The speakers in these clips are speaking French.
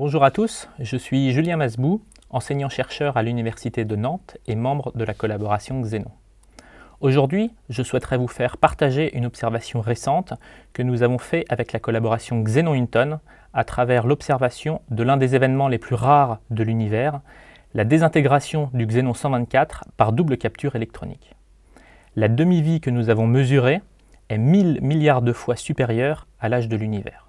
Bonjour à tous, je suis Julien Masbou, enseignant-chercheur à l'Université de Nantes et membre de la collaboration Xénon. Aujourd'hui, je souhaiterais vous faire partager une observation récente que nous avons faite avec la collaboration Xénon-Hinton à travers l'observation de l'un des événements les plus rares de l'univers, la désintégration du Xénon 124 par double capture électronique. La demi-vie que nous avons mesurée est 1000 milliards de fois supérieure à l'âge de l'univers.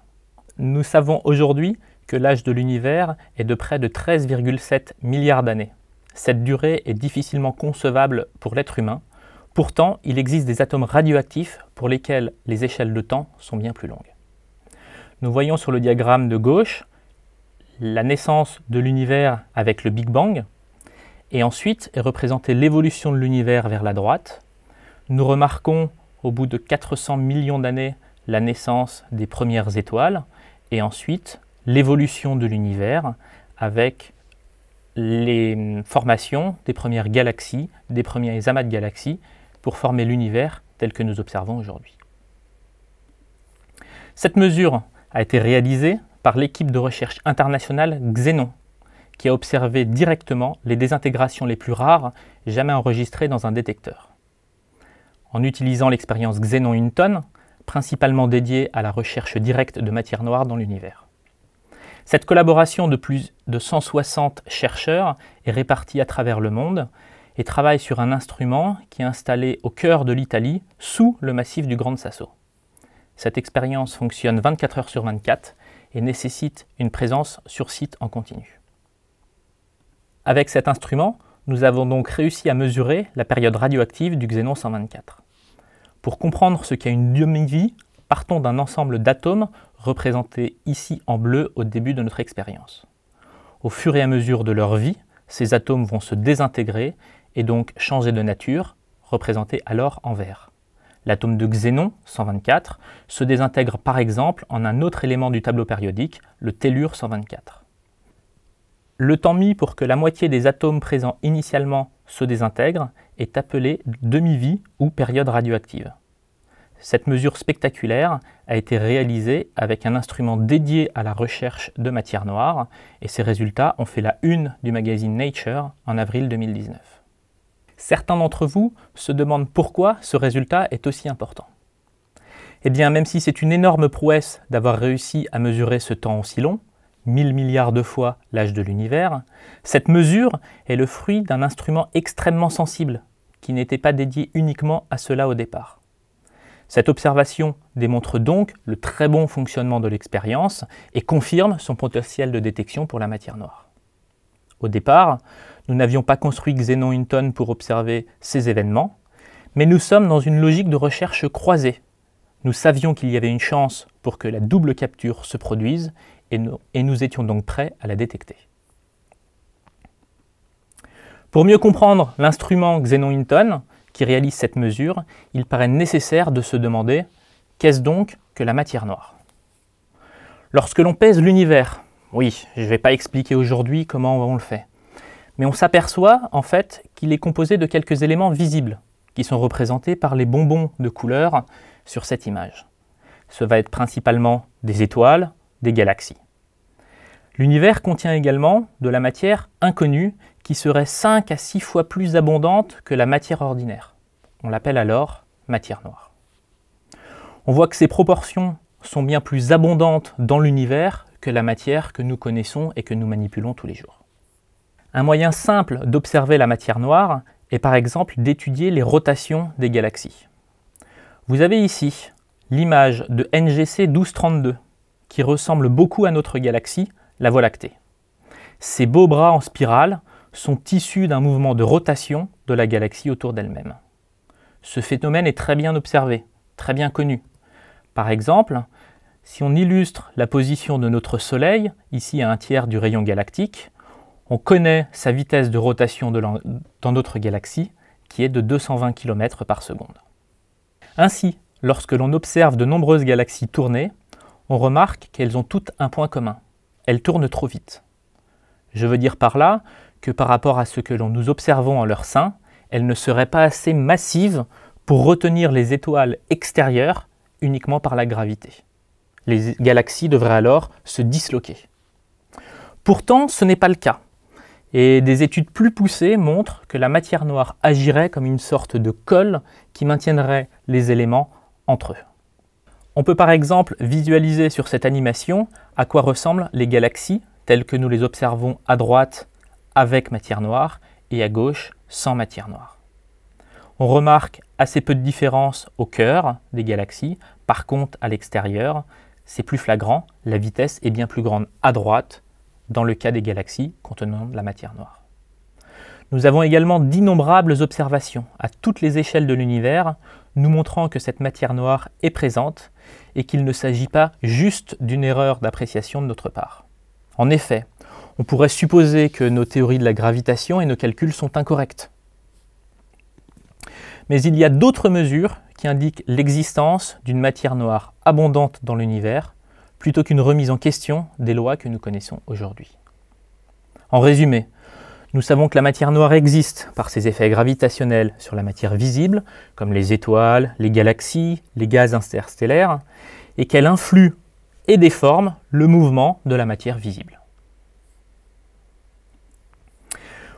Nous savons aujourd'hui que l'âge de l'univers est de près de 13,7 milliards d'années. Cette durée est difficilement concevable pour l'être humain. Pourtant, il existe des atomes radioactifs pour lesquels les échelles de temps sont bien plus longues. Nous voyons sur le diagramme de gauche la naissance de l'univers avec le Big Bang, et ensuite est représentée l'évolution de l'univers vers la droite. Nous remarquons au bout de 400 millions d'années la naissance des premières étoiles, et ensuite l'évolution de l'univers avec les formations des premières galaxies, des premiers amas de galaxies, pour former l'univers tel que nous observons aujourd'hui. Cette mesure a été réalisée par l'équipe de recherche internationale Xenon, qui a observé directement les désintégrations les plus rares jamais enregistrées dans un détecteur. En utilisant l'expérience Xenon-Hinton, principalement dédiée à la recherche directe de matière noire dans l'univers. Cette collaboration de plus de 160 chercheurs est répartie à travers le monde et travaille sur un instrument qui est installé au cœur de l'Italie, sous le massif du Grand Sasso. Cette expérience fonctionne 24 heures sur 24 et nécessite une présence sur site en continu. Avec cet instrument, nous avons donc réussi à mesurer la période radioactive du xénon 124. Pour comprendre ce qu'est une demi-vie, partons d'un ensemble d'atomes représentés ici en bleu au début de notre expérience. Au fur et à mesure de leur vie, ces atomes vont se désintégrer et donc changer de nature, représentés alors en vert. L'atome de xénon, 124, se désintègre par exemple en un autre élément du tableau périodique, le tellure 124. Le temps mis pour que la moitié des atomes présents initialement se désintègrent est appelé demi-vie ou période radioactive. Cette mesure spectaculaire a été réalisée avec un instrument dédié à la recherche de matière noire et ses résultats ont fait la une du magazine Nature en avril 2019. Certains d'entre vous se demandent pourquoi ce résultat est aussi important. Eh bien, même si c'est une énorme prouesse d'avoir réussi à mesurer ce temps aussi long, 1000 milliards de fois l'âge de l'univers, cette mesure est le fruit d'un instrument extrêmement sensible qui n'était pas dédié uniquement à cela au départ. Cette observation démontre donc le très bon fonctionnement de l'expérience et confirme son potentiel de détection pour la matière noire. Au départ, nous n'avions pas construit Xenon Hinton pour observer ces événements, mais nous sommes dans une logique de recherche croisée. Nous savions qu'il y avait une chance pour que la double capture se produise et nous, étions donc prêts à la détecter. Pour mieux comprendre l'instrument Xenon Hinton, qui réalise cette mesure, il paraît nécessaire de se demander qu'est-ce donc que la matière noire Lorsque l'on pèse l'univers, oui, je ne vais pas expliquer aujourd'hui comment on le fait, mais on s'aperçoit en fait qu'il est composé de quelques éléments visibles qui sont représentés par les bonbons de couleur sur cette image. Ce va être principalement des étoiles, des galaxies. L'univers contient également de la matière inconnue qui serait 5 à 6 fois plus abondante que la matière ordinaire. On l'appelle alors matière noire. On voit que ces proportions sont bien plus abondantes dans l'univers que la matière que nous connaissons et que nous manipulons tous les jours. Un moyen simple d'observer la matière noire est par exemple d'étudier les rotations des galaxies. Vous avez ici l'image de NGC 1232 qui ressemble beaucoup à notre galaxie, la Voie lactée. Ses beaux bras en spirale sont issus d'un mouvement de rotation de la galaxie autour d'elle-même. Ce phénomène est très bien observé, très bien connu. Par exemple, si on illustre la position de notre Soleil, ici à un tiers du rayon galactique, on connaît sa vitesse de rotation dans notre galaxie, qui est de 220 km par seconde. Ainsi, lorsque l'on observe de nombreuses galaxies tourner, on remarque qu'elles ont toutes un point commun. Elles tournent trop vite. Je veux dire par là que par rapport à ce que nous observons en leur sein, elles ne seraient pas assez massives pour retenir les étoiles extérieures uniquement par la gravité. Les galaxies devraient alors se disloquer. Pourtant, ce n'est pas le cas. Et des études plus poussées montrent que la matière noire agirait comme une sorte de colle qui maintiendrait les éléments entre eux. On peut par exemple visualiser sur cette animation à quoi ressemblent les galaxies telles que nous les observons à droite avec matière noire et à gauche sans matière noire. On remarque assez peu de différence au cœur des galaxies, par contre à l'extérieur, c'est plus flagrant, la vitesse est bien plus grande à droite dans le cas des galaxies contenant de la matière noire. Nous avons également d'innombrables observations à toutes les échelles de l'univers, nous montrant que cette matière noire est présente et qu'il ne s'agit pas juste d'une erreur d'appréciation de notre part. En effet, on pourrait supposer que nos théories de la gravitation et nos calculs sont incorrects. Mais il y a d'autres mesures qui indiquent l'existence d'une matière noire abondante dans l'univers, plutôt qu'une remise en question des lois que nous connaissons aujourd'hui. En résumé, nous savons que la matière noire existe par ses effets gravitationnels sur la matière visible, comme les étoiles, les galaxies, les gaz interstellaires, et qu'elle influe et déforme le mouvement de la matière visible.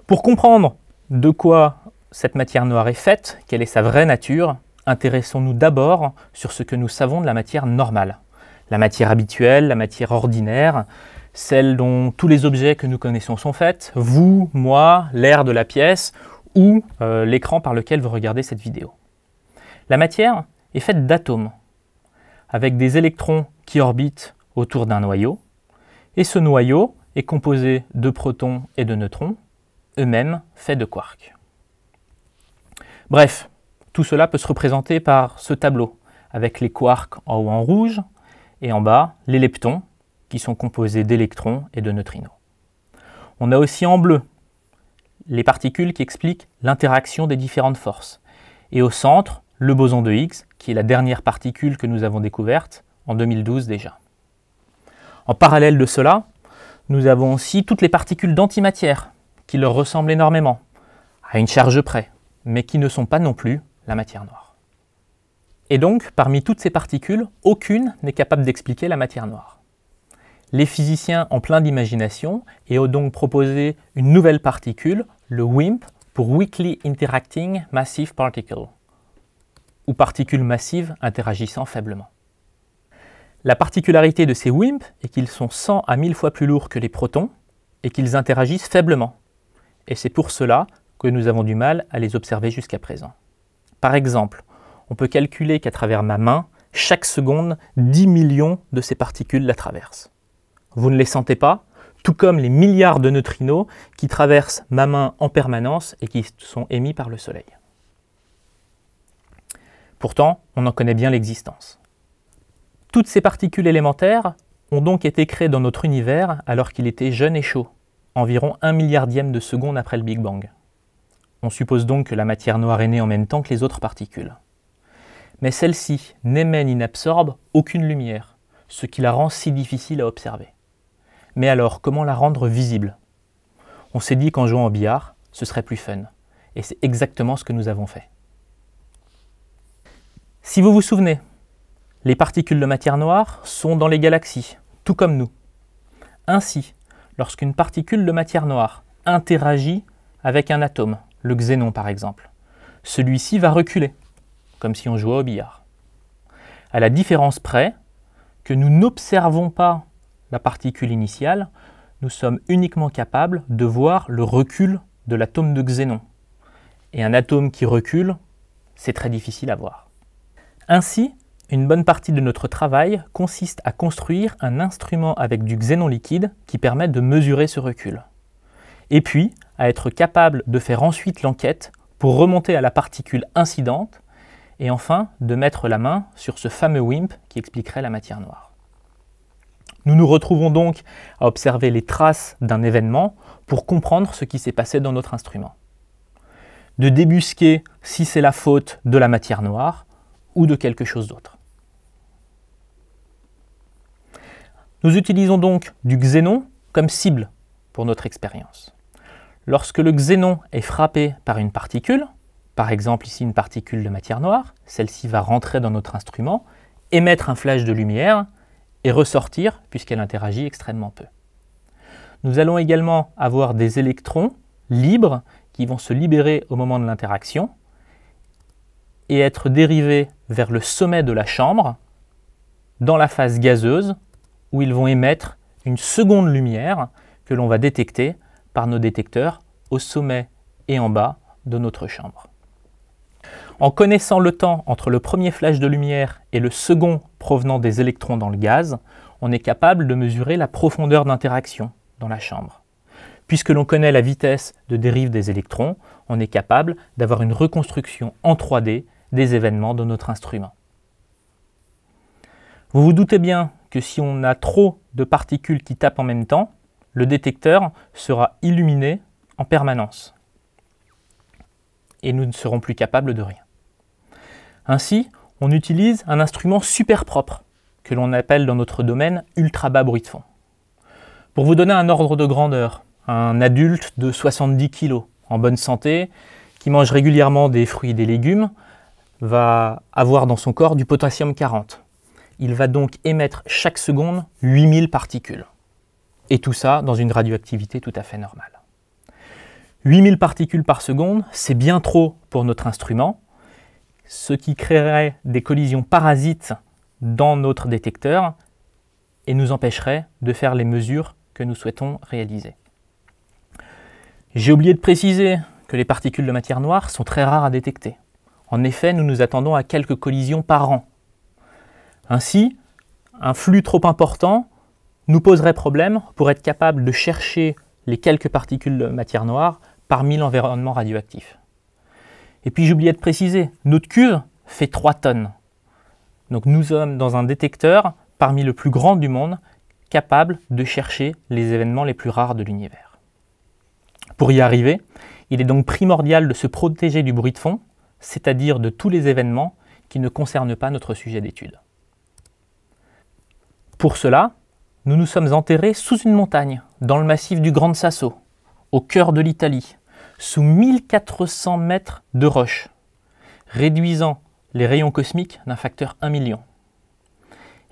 Pour comprendre de quoi cette matière noire est faite, quelle est sa vraie nature, intéressons-nous d'abord sur ce que nous savons de la matière normale, la matière habituelle, la matière ordinaire, celle dont tous les objets que nous connaissons sont faits, vous, moi, l'air de la pièce ou euh, l'écran par lequel vous regardez cette vidéo. La matière est faite d'atomes, avec des électrons qui orbitent autour d'un noyau, et ce noyau est composé de protons et de neutrons, eux-mêmes faits de quarks. Bref, tout cela peut se représenter par ce tableau, avec les quarks en haut en rouge et en bas les leptons, qui sont composés d'électrons et de neutrinos. On a aussi en bleu les particules qui expliquent l'interaction des différentes forces. Et au centre, le boson de Higgs, qui est la dernière particule que nous avons découverte en 2012 déjà. En parallèle de cela, nous avons aussi toutes les particules d'antimatière qui leur ressemblent énormément, à une charge près, mais qui ne sont pas non plus la matière noire. Et donc, parmi toutes ces particules, aucune n'est capable d'expliquer la matière noire. Les physiciens ont plein d'imagination et ont donc proposé une nouvelle particule, le WIMP, pour Weakly Interacting Massive Particle, ou particules massives interagissant faiblement. La particularité de ces WIMP est qu'ils sont 100 à 1000 fois plus lourds que les protons et qu'ils interagissent faiblement, et c'est pour cela que nous avons du mal à les observer jusqu'à présent. Par exemple, on peut calculer qu'à travers ma main, chaque seconde, 10 millions de ces particules la traversent. Vous ne les sentez pas, tout comme les milliards de neutrinos qui traversent ma main en permanence et qui sont émis par le Soleil. Pourtant, on en connaît bien l'existence. Toutes ces particules élémentaires ont donc été créées dans notre univers alors qu'il était jeune et chaud, environ un milliardième de seconde après le Big Bang. On suppose donc que la matière noire est née en même temps que les autres particules. Mais celle-ci n'émet ni n'absorbe aucune lumière, ce qui la rend si difficile à observer. Mais alors, comment la rendre visible On s'est dit qu'en jouant au billard, ce serait plus fun. Et c'est exactement ce que nous avons fait. Si vous vous souvenez, les particules de matière noire sont dans les galaxies, tout comme nous. Ainsi, lorsqu'une particule de matière noire interagit avec un atome, le xénon par exemple. Celui-ci va reculer, comme si on jouait au billard. À la différence près que nous n'observons pas la particule initiale, nous sommes uniquement capables de voir le recul de l'atome de xénon. Et un atome qui recule, c'est très difficile à voir. Ainsi, une bonne partie de notre travail consiste à construire un instrument avec du xénon liquide qui permet de mesurer ce recul. Et puis, à être capable de faire ensuite l'enquête pour remonter à la particule incidente, et enfin de mettre la main sur ce fameux WIMP qui expliquerait la matière noire. Nous nous retrouvons donc à observer les traces d'un événement pour comprendre ce qui s'est passé dans notre instrument. De débusquer si c'est la faute de la matière noire ou de quelque chose d'autre. Nous utilisons donc du xénon comme cible pour notre expérience. Lorsque le xénon est frappé par une particule, par exemple ici une particule de matière noire, celle-ci va rentrer dans notre instrument, émettre un flash de lumière et ressortir puisqu'elle interagit extrêmement peu. Nous allons également avoir des électrons libres qui vont se libérer au moment de l'interaction et être dérivés vers le sommet de la chambre dans la phase gazeuse où ils vont émettre une seconde lumière que l'on va détecter par nos détecteurs au sommet et en bas de notre chambre. En connaissant le temps entre le premier flash de lumière et le second provenant des électrons dans le gaz, on est capable de mesurer la profondeur d'interaction dans la chambre. Puisque l'on connaît la vitesse de dérive des électrons, on est capable d'avoir une reconstruction en 3D des événements de notre instrument. Vous vous doutez bien si on a trop de particules qui tapent en même temps, le détecteur sera illuminé en permanence. Et nous ne serons plus capables de rien. Ainsi, on utilise un instrument super propre, que l'on appelle dans notre domaine ultra bas bruit de fond. Pour vous donner un ordre de grandeur, un adulte de 70 kg, en bonne santé, qui mange régulièrement des fruits et des légumes, va avoir dans son corps du potassium 40. Il va donc émettre chaque seconde 8000 particules. Et tout ça dans une radioactivité tout à fait normale. 8000 particules par seconde, c'est bien trop pour notre instrument, ce qui créerait des collisions parasites dans notre détecteur et nous empêcherait de faire les mesures que nous souhaitons réaliser. J'ai oublié de préciser que les particules de matière noire sont très rares à détecter. En effet, nous nous attendons à quelques collisions par an. Ainsi, un flux trop important nous poserait problème pour être capable de chercher les quelques particules de matière noire parmi l'environnement radioactif. Et puis j'oubliais de préciser, notre cuve fait 3 tonnes. Donc nous sommes dans un détecteur parmi le plus grand du monde, capable de chercher les événements les plus rares de l'univers. Pour y arriver, il est donc primordial de se protéger du bruit de fond, c'est-à-dire de tous les événements qui ne concernent pas notre sujet d'étude. Pour cela, nous nous sommes enterrés sous une montagne, dans le massif du Grand Sasso, au cœur de l'Italie, sous 1400 mètres de roche, réduisant les rayons cosmiques d'un facteur 1 million.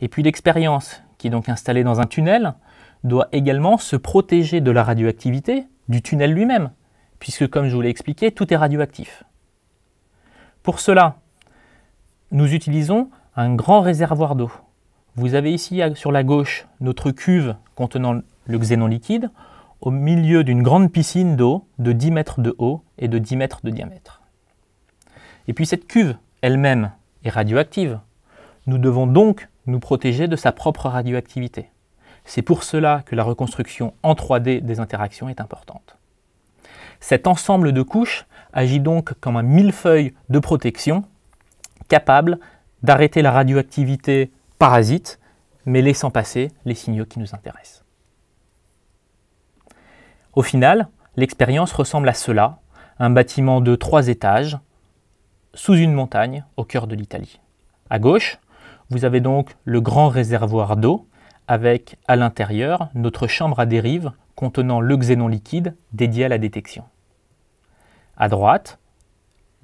Et puis l'expérience, qui est donc installée dans un tunnel, doit également se protéger de la radioactivité du tunnel lui-même, puisque comme je vous l'ai expliqué, tout est radioactif. Pour cela, nous utilisons un grand réservoir d'eau vous avez ici sur la gauche notre cuve contenant le xénon liquide au milieu d'une grande piscine d'eau de 10 mètres de haut et de 10 mètres de diamètre. Et puis cette cuve elle-même est radioactive. Nous devons donc nous protéger de sa propre radioactivité. C'est pour cela que la reconstruction en 3D des interactions est importante. Cet ensemble de couches agit donc comme un millefeuille de protection capable d'arrêter la radioactivité parasites, mais laissant passer les signaux qui nous intéressent. Au final, l'expérience ressemble à cela, un bâtiment de trois étages, sous une montagne au cœur de l'Italie. À gauche, vous avez donc le grand réservoir d'eau, avec à l'intérieur notre chambre à dérive contenant le xénon liquide dédié à la détection. À droite,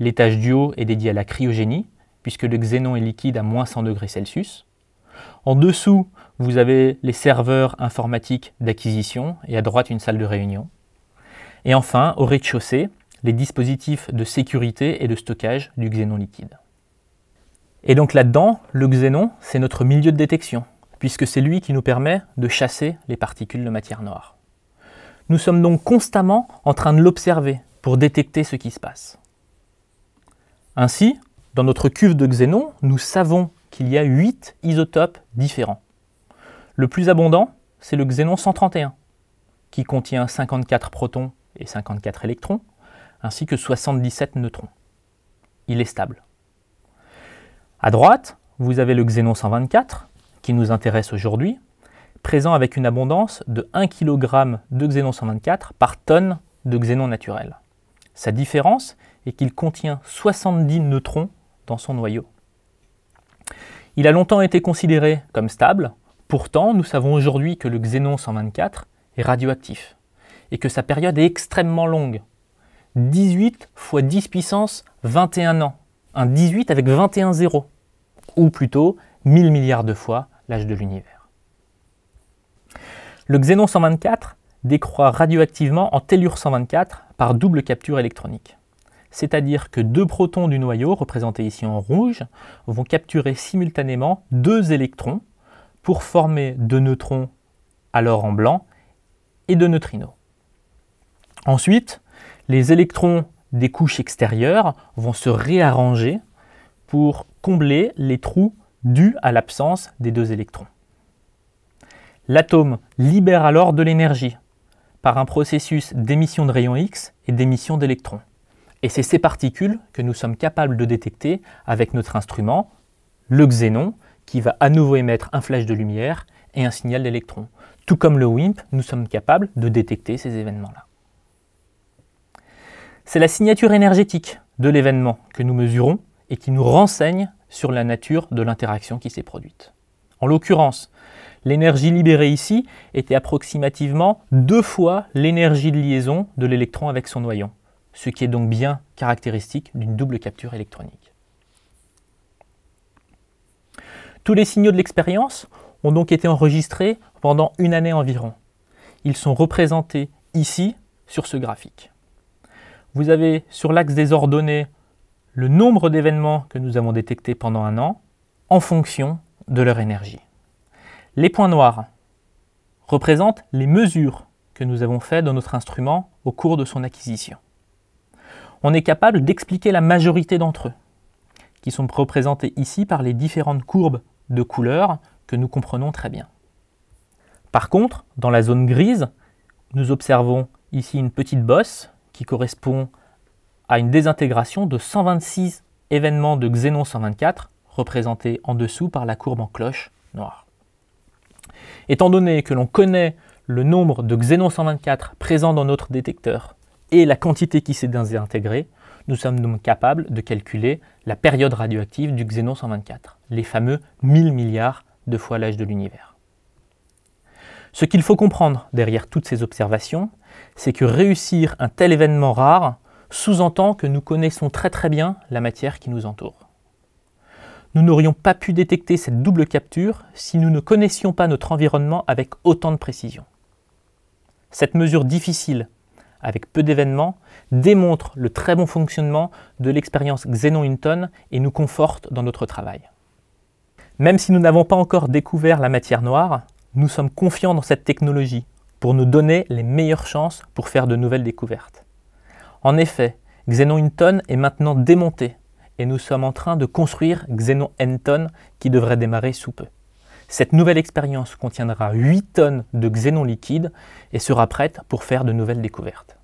l'étage du haut est dédié à la cryogénie, puisque le xénon est liquide à moins 100 degrés Celsius. En dessous, vous avez les serveurs informatiques d'acquisition et à droite une salle de réunion. Et enfin, au rez-de-chaussée, les dispositifs de sécurité et de stockage du xénon liquide. Et donc là-dedans, le xénon, c'est notre milieu de détection, puisque c'est lui qui nous permet de chasser les particules de matière noire. Nous sommes donc constamment en train de l'observer pour détecter ce qui se passe. Ainsi, dans notre cuve de xénon, nous savons qu'il y a 8 isotopes différents. Le plus abondant, c'est le xénon 131, qui contient 54 protons et 54 électrons, ainsi que 77 neutrons. Il est stable. À droite, vous avez le xénon 124, qui nous intéresse aujourd'hui, présent avec une abondance de 1 kg de xénon 124 par tonne de xénon naturel. Sa différence est qu'il contient 70 neutrons dans son noyau. Il a longtemps été considéré comme stable, pourtant nous savons aujourd'hui que le xénon 124 est radioactif et que sa période est extrêmement longue. 18 fois 10 puissance 21 ans, un 18 avec 21 zéros, ou plutôt 1000 milliards de fois l'âge de l'univers. Le xénon 124 décroît radioactivement en tellure 124 par double capture électronique c'est-à-dire que deux protons du noyau, représentés ici en rouge, vont capturer simultanément deux électrons pour former deux neutrons alors en blanc et deux neutrinos. Ensuite, les électrons des couches extérieures vont se réarranger pour combler les trous dus à l'absence des deux électrons. L'atome libère alors de l'énergie par un processus d'émission de rayons X et d'émission d'électrons. Et c'est ces particules que nous sommes capables de détecter avec notre instrument, le xénon, qui va à nouveau émettre un flash de lumière et un signal d'électron. Tout comme le WIMP, nous sommes capables de détecter ces événements-là. C'est la signature énergétique de l'événement que nous mesurons et qui nous renseigne sur la nature de l'interaction qui s'est produite. En l'occurrence, l'énergie libérée ici était approximativement deux fois l'énergie de liaison de l'électron avec son noyau ce qui est donc bien caractéristique d'une double capture électronique. Tous les signaux de l'expérience ont donc été enregistrés pendant une année environ. Ils sont représentés ici sur ce graphique. Vous avez sur l'axe des ordonnées le nombre d'événements que nous avons détectés pendant un an en fonction de leur énergie. Les points noirs représentent les mesures que nous avons faites dans notre instrument au cours de son acquisition on est capable d'expliquer la majorité d'entre eux, qui sont représentés ici par les différentes courbes de couleurs que nous comprenons très bien. Par contre, dans la zone grise, nous observons ici une petite bosse qui correspond à une désintégration de 126 événements de xénon 124 représentés en dessous par la courbe en cloche noire. Étant donné que l'on connaît le nombre de xénon 124 présents dans notre détecteur et la quantité qui s'est intégrée, nous sommes donc capables de calculer la période radioactive du xénon 124, les fameux 1000 milliards de fois l'âge de l'univers. Ce qu'il faut comprendre derrière toutes ces observations, c'est que réussir un tel événement rare sous-entend que nous connaissons très très bien la matière qui nous entoure. Nous n'aurions pas pu détecter cette double capture si nous ne connaissions pas notre environnement avec autant de précision. Cette mesure difficile avec peu d'événements, démontre le très bon fonctionnement de l'expérience Xenon-Hinton et nous conforte dans notre travail. Même si nous n'avons pas encore découvert la matière noire, nous sommes confiants dans cette technologie pour nous donner les meilleures chances pour faire de nouvelles découvertes. En effet, Xenon-Hinton est maintenant démonté et nous sommes en train de construire Xenon-Hinton qui devrait démarrer sous peu. Cette nouvelle expérience contiendra 8 tonnes de xénon liquide et sera prête pour faire de nouvelles découvertes.